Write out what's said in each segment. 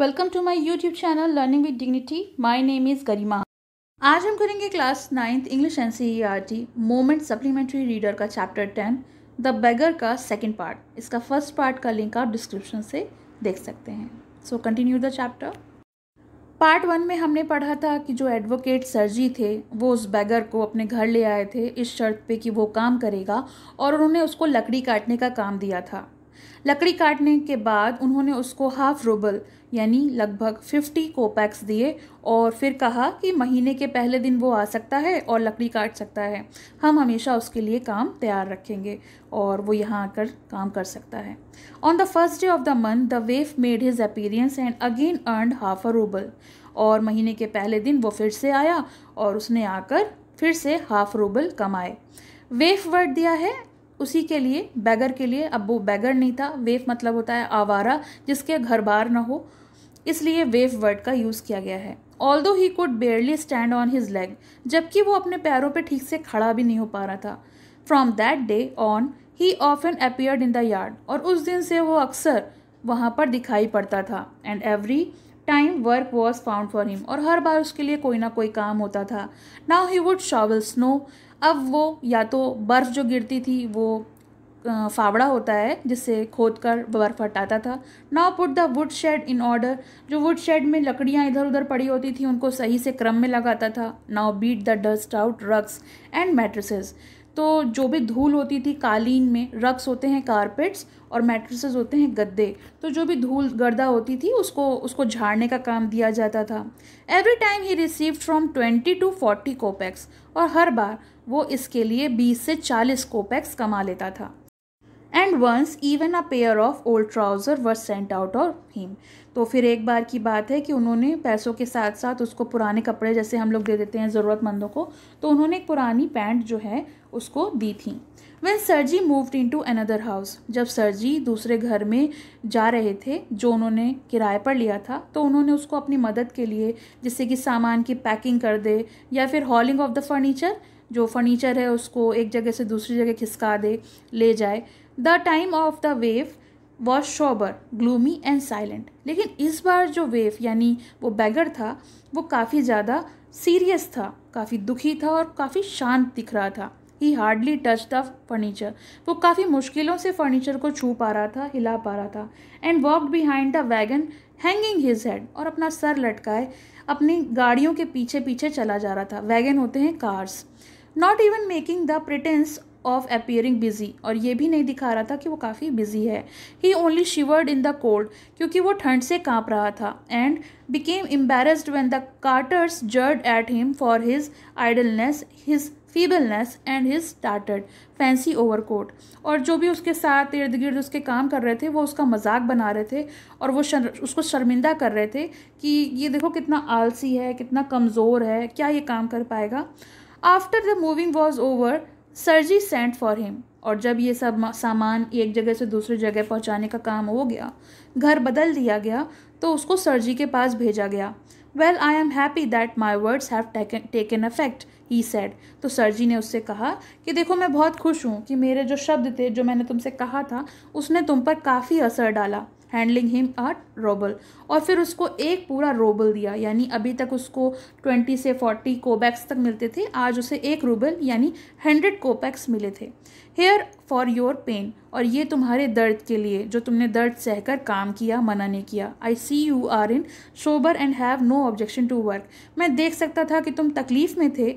Welcome to my YouTube channel learning with dignity my name is Garima आज हम करेंगे class ninth English N C E R T moment supplementary reader का chapter ten the beggar का second part इसका first part का link आप description से देख सकते हैं so continue the chapter part one में हमने पढ़ा था कि जो एडवोकेट सरजी थे वो उस बैगर को अपने घर ले आए थे इस शर्त पे कि वो काम करेगा और उन्होंने उसको लकड़ी काटने का काम दिया था लकड़ी काटने के बाद उन्होंने उसको हाफ रूबल यानी लगभग फिफ्टी कोपैक्स दिए और फिर कहा कि महीने के पहले दिन वो आ सकता है और लकड़ी काट सकता है हम हमेशा उसके लिए काम तैयार रखेंगे और वो यहाँ आकर काम कर सकता है on the first day of the month the waif made his appearance and again earned half a rouble और महीने के पहले दिन वो फिर से आया और उसने आकर फिर से हाफ रूबल कमाए वेफ वर्ड दिया है उसी के लिए बैगर के लिए अब वो बैगर नहीं था वेफ मतलब होता है आवारा जिसके घर बार ना हो इसलिए वेफ वर्ड का यूज़ किया गया है although he could barely stand on his leg जबकि वो अपने पैरों पर ठीक से खड़ा भी नहीं हो पा रहा था from that day on he often appeared in the yard और उस दिन से वो अक्सर वहाँ पर दिखाई पड़ता था and every time work was found for him और हर बार उसके लिए कोई ना कोई काम होता था now he would shovel snow अब वो या तो बर्फ़ जो गिरती थी वो फावड़ा होता है जिससे खोद कर बर्फ़ हटाता था now put the wood shed in order जो वुड शेड में लकड़ियाँ इधर उधर पड़ी होती थी उनको सही से क्रम में लगाता था now beat the dust out rugs and mattresses तो जो भी धूल होती थी कालीन में रग्स होते हैं कारपेट्स और मैट्रेसेस होते हैं गद्दे तो जो भी धूल गर्दा होती थी उसको उसको झाड़ने का काम दिया जाता था every time he receive from twenty to forty kopecks और हर बार वो इसके लिए 20 से 40 कोपैक्स कमा लेता था and once even a pair of old trouser were sent out और हीम तो फिर एक बार की बात है कि उन्होंने पैसों के साथ साथ उसको पुराने कपड़े जैसे हम लोग दे देते हैं ज़रूरतमंदों को तो उन्होंने एक पुरानी पैंट जो है उसको दी थी when Sergei moved into another house जब सरजी दूसरे घर में जा रहे थे जो उन्होंने किराए पर लिया था तो उन्होंने उसको अपनी मदद के लिए जैसे कि सामान की पैकिंग कर दे या फिर हॉलिंग ऑफ द फर्नीचर जो फर्नीचर है उसको एक जगह से दूसरी जगह खिसका दे ले जाए the time of the waif was sober gloomy and silent लेकिन इस बार जो वेव यानी वो बैगर था वो काफ़ी ज़्यादा सीरियस था काफ़ी दुखी था और काफ़ी शांत दिख रहा था he hardly touch the furniture वो काफ़ी मुश्किलों से फर्नीचर को छू पा रहा था हिला पा रहा था and walk behind the wagon hanging his head और अपना सर लटकाए अपनी गाड़ियों के पीछे पीछे चला जा रहा था वैगन होते हैं cars not even making the pretence of appearing busy और ये भी नहीं दिखा रहा था कि वो काफ़ी बिजी है he only shivered in the cold क्योंकि वो ठंड से कांप रहा था and became embarrassed when the carters jeered at him for his idleness his feebleness and his tattered fancy overcoat और जो भी उसके साथ इर्द गिर्द उसके काम कर रहे थे वो उसका मजाक बना रहे थे और वो शर, उसको शर्मिंदा कर रहे थे कि ये देखो कितना आलसी है कितना कमज़ोर है क्या ये काम कर पाएगा after the moving was over Sergei sent for him और जब ये सब सामान एक जगह से दूसरी जगह पहुंचाने का काम हो गया घर बदल दिया गया तो उसको सरजी के पास भेजा गया well I am happy that my words have taken effect he said तो सरजी ने उससे कहा कि देखो मैं बहुत खुश हूँ कि मेरे जो शब्द थे जो मैंने तुमसे कहा था उसने तुम पर काफ़ी असर डाला हैंडलिंग हिम आट रोबल और फिर उसको एक पूरा रोबल दिया यानी अभी तक उसको ट्वेंटी से फोर्टी कोबैक्स तक मिलते थे आज उसे एक रूबल यानी हंड्रेड कोपैक्स मिले थे हेयर फॉर योर पेन और ये तुम्हारे दर्द के लिए जो तुमने दर्द सहकर काम किया मना नहीं किया I see you are in sober and have no objection to work मैं देख सकता था कि तुम तकलीफ़ में थे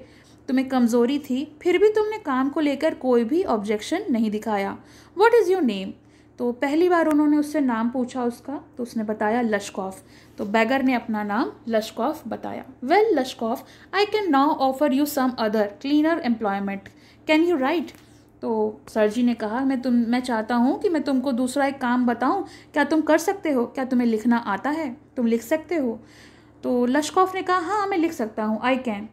तुम्हें कमज़ोरी थी फिर भी तुमने काम को लेकर कोई भी ऑब्जेक्शन नहीं दिखाया वॉट इज़ योर नेम तो पहली बार उन्होंने उससे नाम पूछा उसका तो उसने बताया लश्कॉफ तो बैगर ने अपना नाम लश्कॉफ बताया well Lushkoff I can now offer you some other cleaner employment can you write तो सर जी ने कहा मैं तुम मैं चाहता हूँ कि मैं तुमको दूसरा एक काम बताऊँ क्या तुम कर सकते हो क्या तुम्हें लिखना आता है तुम लिख सकते हो तो लश्कॉफ ने कहा हाँ मैं लिख सकता हूँ I can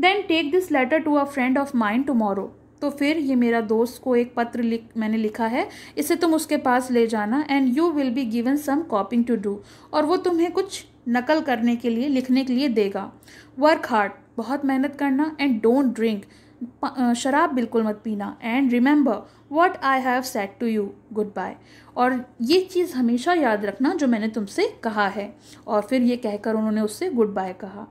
then take this letter to a friend of mind tomorrow तो फिर ये मेरा दोस्त को एक पत्र लिख मैंने लिखा है इसे तुम उसके पास ले जाना and you will be given some copying to do और वो तुम्हें कुछ नकल करने के लिए लिखने के लिए देगा वर्क हार्ड बहुत मेहनत करना एंड डोंट ड्रिंक शराब बिल्कुल मत पीना and remember what I have said to you goodbye और ये चीज़ हमेशा याद रखना जो मैंने तुमसे कहा है और फिर ये कहकर उन्होंने उससे गुड बाय कहा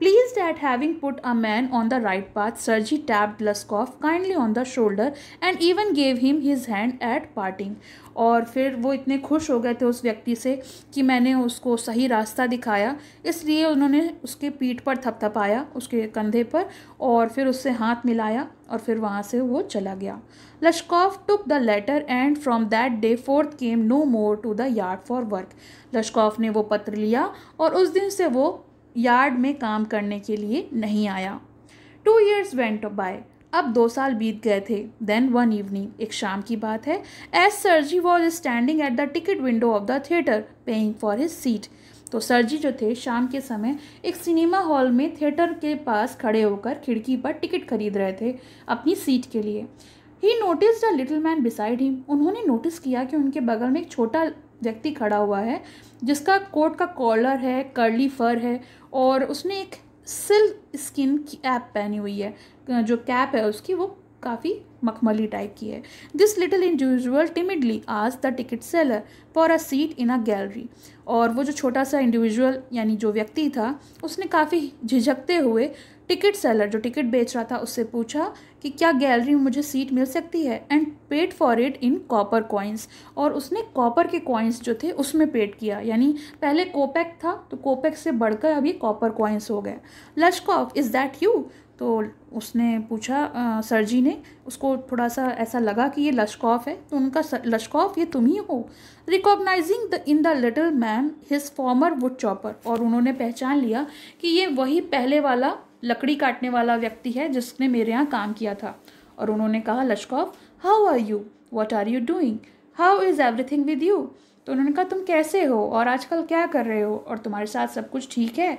Pleased at having put a man on the right path, sergi tapped Blaskov kindly on the shoulder and even gave him his hand at parting. और फिर वो इतने खुश हो गए थे उस व्यक्ति से कि मैंने उसको सही रास्ता दिखाया इसलिए उन्होंने उसके पीठ पर थपथपाया उसके कंधे पर और फिर उससे हाथ मिलाया और फिर वहाँ से वो चला गया Lushkoff took the letter and from that day forth came no more to the yard for work Lushkoff ने वो पत्र लिया और उस दिन से वो यार्ड में काम करने के लिए नहीं आया टू ईयर्स वेंट बाय अब दो साल बीत गए थे देन वन इवनिंग एक शाम की बात है as Sergei was standing at the ticket window of the theatre paying for his seat तो सरजी जो थे शाम के समय एक सिनेमा हॉल में थिएटर के पास खड़े होकर खिड़की पर टिकट खरीद रहे थे अपनी सीट के लिए he notice the little man beside him उन्होंने नोटिस किया कि उनके बगल में एक छोटा व्यक्ति खड़ा हुआ है जिसका कोट का कॉलर है कर्ली फर है और उसने एक सिल्क स्किन की कैप पहनी हुई है जो कैप है उसकी वो काफ़ी मखमली टाइप की है दिस लिटिल इंडिविजुअल टिमिडली आज the ticket seller for a seat in a gallery और वो जो छोटा सा इंडिविजुअल यानी जो व्यक्ति था उसने काफ़ी झिझकते हुए टिकट सेलर जो टिकट बेच रहा था उससे पूछा कि क्या गैलरी में मुझे सीट मिल सकती है and paid for it in copper coins और उसने कॉपर के कॉइन्स जो थे उसमें पेड किया यानी पहले कोपैक था तो कोपैक से बढ़कर अभी कॉपर कॉइन्स हो गए ऑफ इज़ दैट यू तो उसने पूछा सर जी ने उसको थोड़ा सा ऐसा लगा कि ये ऑफ है तो उनका ऑफ ये तुम ही हो recognising the in the little man his former wood chopper और उन्होंने पहचान लिया कि ये वही पहले वाला लकड़ी काटने वाला व्यक्ति है जिसने मेरे यहाँ काम किया था और उन्होंने कहा Lushkoff how are you what are you doing how is everything with you तो उन्होंने कहा तुम कैसे हो और आजकल क्या कर रहे हो और तुम्हारे साथ सब कुछ ठीक है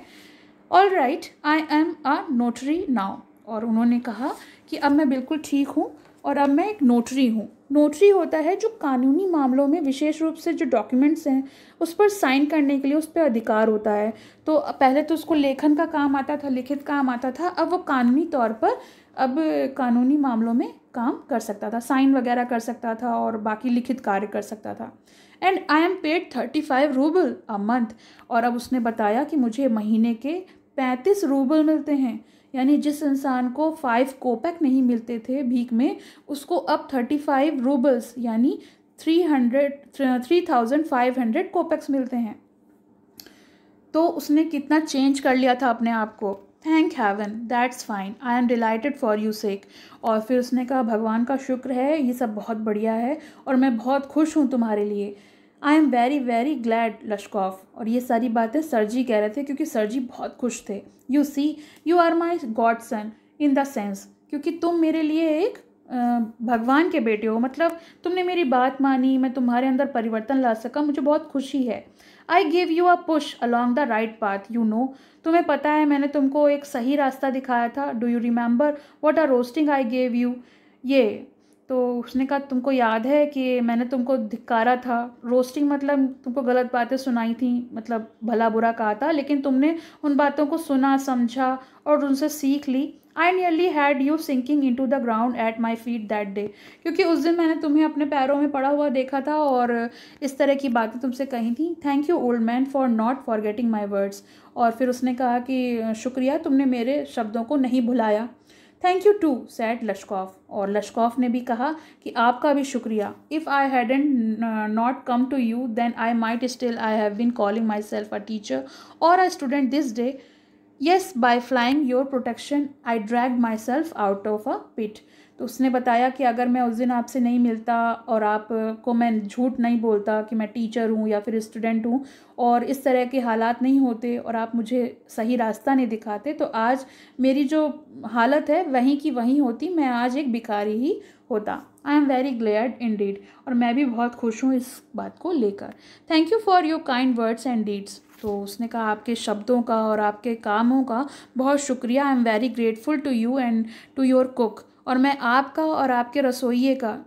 all right I am a notary now और उन्होंने कहा कि अब मैं बिल्कुल ठीक हूँ और अब मैं एक नोटरी हूँ नोटरी होता है जो कानूनी मामलों में विशेष रूप से जो डॉक्यूमेंट्स हैं उस पर साइन करने के लिए उस पर अधिकार होता है तो पहले तो उसको लेखन का काम आता था लिखित काम आता था अब वो कानूनी तौर पर अब कानूनी मामलों में काम कर सकता था साइन वगैरह कर सकता था और बाकी लिखित कार्य कर सकता था and I am paid thirty five rouble a month और अब उसने बताया कि मुझे महीने के पैंतीस रूबल मिलते हैं यानी जिस इंसान को फाइव कोपैक नहीं मिलते थे भीख में उसको अब थर्टी फाइव रूबल्स यानी three hundred three thousand five hundred kopecks मिलते हैं तो उसने कितना चेंज कर लिया था अपने आप को thank heaven that's fine I am delighted for you sake और फिर उसने कहा भगवान का शुक्र है ये सब बहुत बढ़िया है और मैं बहुत खुश हूँ तुम्हारे लिए I am very very glad Lushkoff और ये सारी बातें सर जी कह रहे थे क्योंकि सर जी बहुत खुश थे you see you are my godson in the sense क्योंकि तुम मेरे लिए एक भगवान के बेटे हो मतलब तुमने मेरी बात मानी मैं तुम्हारे अंदर परिवर्तन ला सका मुझे बहुत खुशी है I give you a push along the right path you know तुम्हें पता है मैंने तुमको एक सही रास्ता दिखाया था do you remember what are roasting I gave you ये तो उसने कहा तुमको याद है कि मैंने तुमको धिकारा था रोस्टिंग मतलब तुमको गलत बातें सुनाई थी मतलब भला बुरा कहा था लेकिन तुमने उन बातों को सुना समझा और उनसे सीख ली I nearly had you sinking into the ground at my feet that day क्योंकि उस दिन मैंने तुम्हें अपने पैरों में पड़ा हुआ देखा था और इस तरह की बातें तुमसे कही थी thank you old man for not forgetting my words और फिर उसने कहा कि शुक्रिया तुमने मेरे शब्दों को नहीं भुलाया thank you too said Lushkoff और लश्कॉफ ने भी कहा कि आपका भी शुक्रिया if I hadn't not come to you then I might still I have been calling myself a teacher और a student this day yes by flying your protection I drag myself out of a pit तो उसने बताया कि अगर मैं उस दिन आपसे नहीं मिलता और आप को मैं झूठ नहीं बोलता कि मैं टीचर हूँ या फिर स्टूडेंट हूँ और इस तरह के हालात नहीं होते और आप मुझे सही रास्ता नहीं दिखाते तो आज मेरी जो हालत है वहीं की वहीं होती मैं आज एक भिखारी ही होता I am very glad indeed और मैं भी बहुत खुश हूँ इस बात को लेकर thank you for your kind words and deeds तो उसने कहा आपके शब्दों का और आपके कामों का बहुत शुक्रिया I am very grateful to you and to your cook और मैं आपका और आपके रसोइये का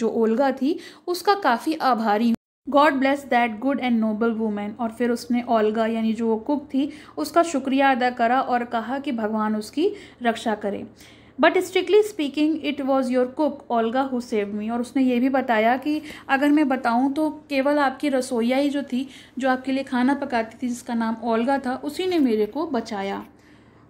जो ओल्गा थी उसका काफ़ी आभारी हूँ God bless that good and noble women और फिर उसने ओल्गा यानी जो वो कुक थी उसका शुक्रिया अदा करा और कहा कि भगवान उसकी रक्षा करें but strictly speaking it was your cook Olga who save me और उसने ये भी बताया कि अगर मैं बताऊँ तो केवल आपकी रसोईया ही जो थी जो आपके लिए खाना पकाती थी जिसका नाम ओल्गा था उसी ने मेरे को बचाया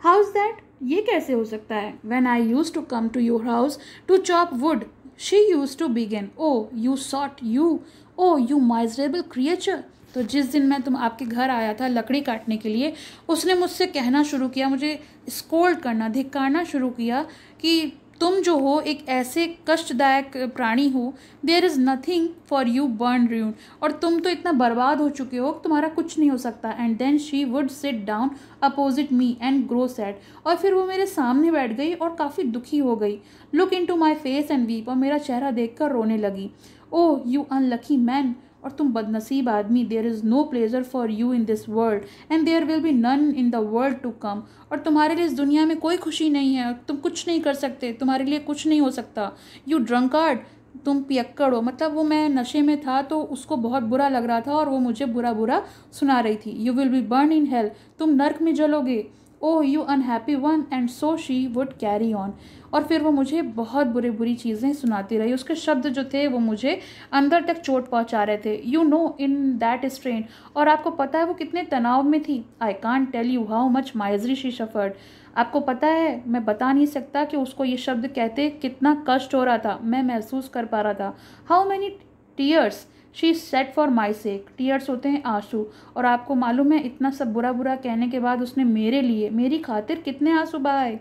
हाउ इज़ दैट ये कैसे हो सकता है when I use to come to your house to chop wood she use to begin oh you sot you oh you miserable creature तो जिस दिन मैं तुम आपके घर आया था लकड़ी काटने के लिए उसने मुझसे कहना शुरू किया मुझे स्कोल्ड करना धिक्कारना शुरू किया कि तुम जो हो एक ऐसे कष्टदायक प्राणी हो there is nothing for you बर्न रून और तुम तो इतना बर्बाद हो चुके हो तुम्हारा कुछ नहीं हो सकता and then she would sit down opposite me and grow sad और फिर वो मेरे सामने बैठ गई और काफ़ी दुखी हो गई look into my face and weep और मेरा चेहरा देख कर रोने लगी ओह यू अनलकी मैन और तुम बदनसीब आदमी there is no pleasure for you in this world and there will be none in the world to come और तुम्हारे लिए इस दुनिया में कोई खुशी नहीं है तुम कुछ नहीं कर सकते तुम्हारे लिए कुछ नहीं हो सकता यू ड्रंकार्ड तुम पियक्कड़ हो मतलब वो मैं नशे में था तो उसको बहुत बुरा लग रहा था और वो मुझे बुरा बुरा सुना रही थी you will be burn in hell तुम नर्क में जलोगे oh you unhappy one and so she would carry on और फिर वो मुझे बहुत बुरी बुरी चीज़ें सुनाती रही उसके शब्द जो थे वो मुझे अंदर तक चोट पहुंचा रहे थे you know in that strain और आपको पता है वो कितने तनाव में थी I can't tell you how much misery she suffered आपको पता है मैं बता नहीं सकता कि उसको ये शब्द कहते कितना कष्ट हो रहा था मैं महसूस कर पा रहा था how many tears she shed for my sake tears होते हैं आंसू और आपको मालूम है इतना सब बुरा बुरा कहने के बाद उसने मेरे लिए मेरी खातिर कितने आंसू बहाए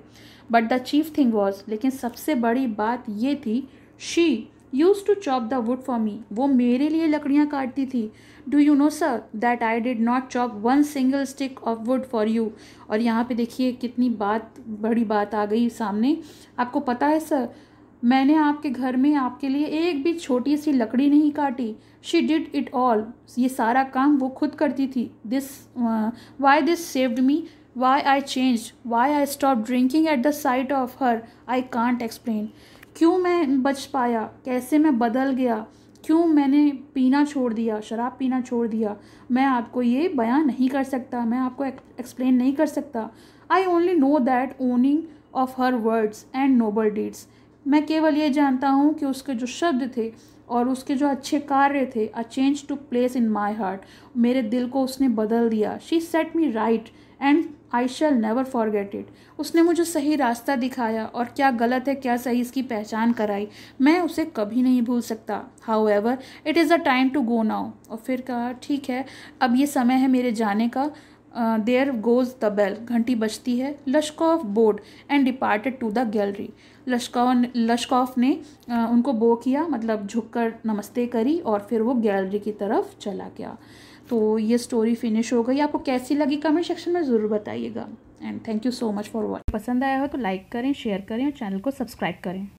but the chief thing was लेकिन सबसे बड़ी बात ये थी she use to chop the wood for me वो मेरे लिए लकड़ियाँ काटती थी do you know sir that I did not chop one single stick of wood for you और यहाँ पे देखिए कितनी बात बड़ी बात आ गई सामने आपको पता है सर मैंने आपके घर में आपके लिए एक भी छोटी सी लकड़ी नहीं काटी शी डिड इट ऑल ये सारा काम वो खुद करती थी this why this saved me why I change why I stop drinking at the sight of her I can't explain क्यों मैं बच पाया कैसे मैं बदल गया क्यों मैंने पीना छोड़ दिया शराब पीना छोड़ दिया मैं आपको ये बयान नहीं कर सकता मैं आपको एक्सप्लेन नहीं कर सकता I only know that owning of her words and noble deeds मैं केवल ये जानता हूँ कि उसके जो शब्द थे और उसके जो अच्छे कार्य थे a change took place in my heart मेरे दिल को उसने बदल दिया she set me right and I shall never forget it उसने मुझे सही रास्ता दिखाया और क्या गलत है क्या सही इसकी पहचान कराई मैं उसे कभी नहीं भूल सकता however it is a time to go now और फिर कहा ठीक है अब ये समय है मेरे जाने का देयर गोज द बेल घंटी बजती है Lushkoff bowed and departed to the gallery लश्कॉ लश्कॉफ ने उनको बो किया मतलब झुककर नमस्ते करी और फिर वो गैलरी की तरफ चला गया तो ये स्टोरी फिनिश हो गई आपको कैसी लगी कमेंट सेक्शन में ज़रूर बताइएगा and thank you so much for watch पसंद आया हो तो लाइक करें शेयर करें और चैनल को सब्सक्राइब करें